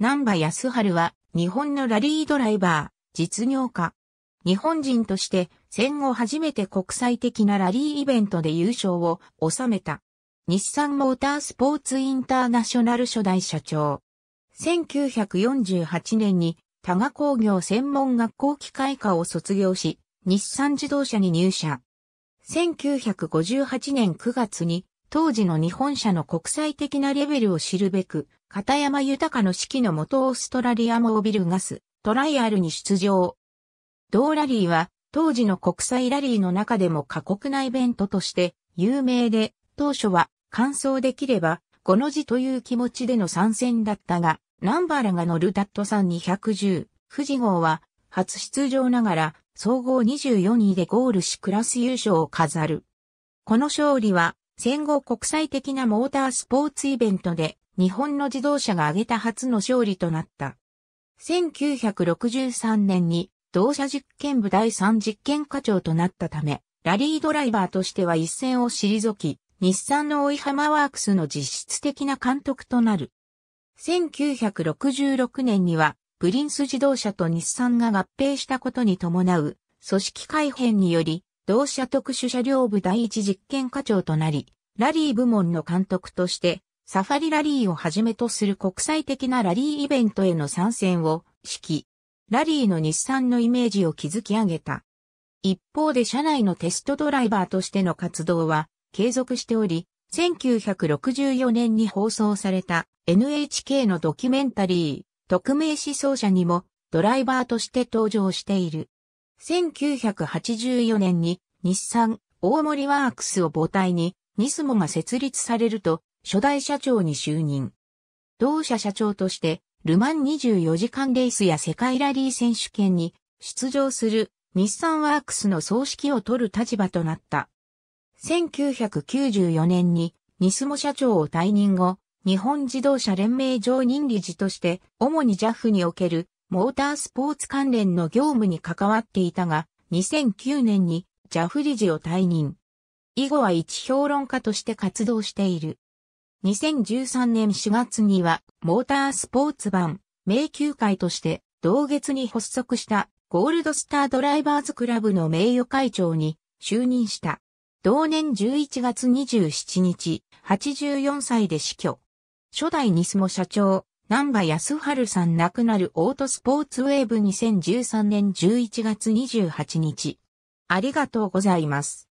南波康春は日本のラリードライバー、実業家。日本人として戦後初めて国際的なラリーイベントで優勝を収めた。日産モータースポーツインターナショナル初代社長。1948年に多賀工業専門学校機械科を卒業し、日産自動車に入社。1958年9月に当時の日本車の国際的なレベルを知るべく、片山豊の指揮の元オーストラリアモービルガス、トライアルに出場。同ラリーは、当時の国際ラリーの中でも過酷なイベントとして有名で、当初は完走できれば、5の字という気持ちでの参戦だったが、南原が乗るダットさん210、富士号は、初出場ながら、総合24位でゴールしクラス優勝を飾る。この勝利は、戦後国際的なモータースポーツイベントで日本の自動車が挙げた初の勝利となった。1963年に同社実験部第3実験課長となったため、ラリードライバーとしては一線を退き、日産の追浜ワークスの実質的な監督となる。1966年には、プリンス自動車と日産が合併したことに伴う、組織改変により、同社特殊車両部第一実験課長となり、ラリー部門の監督として、サファリラリーをはじめとする国際的なラリーイベントへの参戦を指揮。ラリーの日産のイメージを築き上げた。一方で社内のテストドライバーとしての活動は継続しており、1964年に放送された NHK のドキュメンタリー、特命思想者にもドライバーとして登場している。1984年に日産大森ワークスを母体にニスモが設立されると初代社長に就任。同社社長としてルマン24時間レースや世界ラリー選手権に出場する日産ワークスの葬式を取る立場となった。1994年にニスモ社長を退任後、日本自動車連盟常任理事として、主に JAF におけるモータースポーツ関連の業務に関わっていたが、2009年にジャフ理事を退任。以後は一評論家として活動している。2013年4月には、モータースポーツ版、名球会として、同月に発足したゴールドスタードライバーズクラブの名誉会長に就任した。同年11月27日、84歳で死去。初代ニスモ社長、南波康春さん亡くなるオートスポーツウェーブ2013年11月28日。ありがとうございます。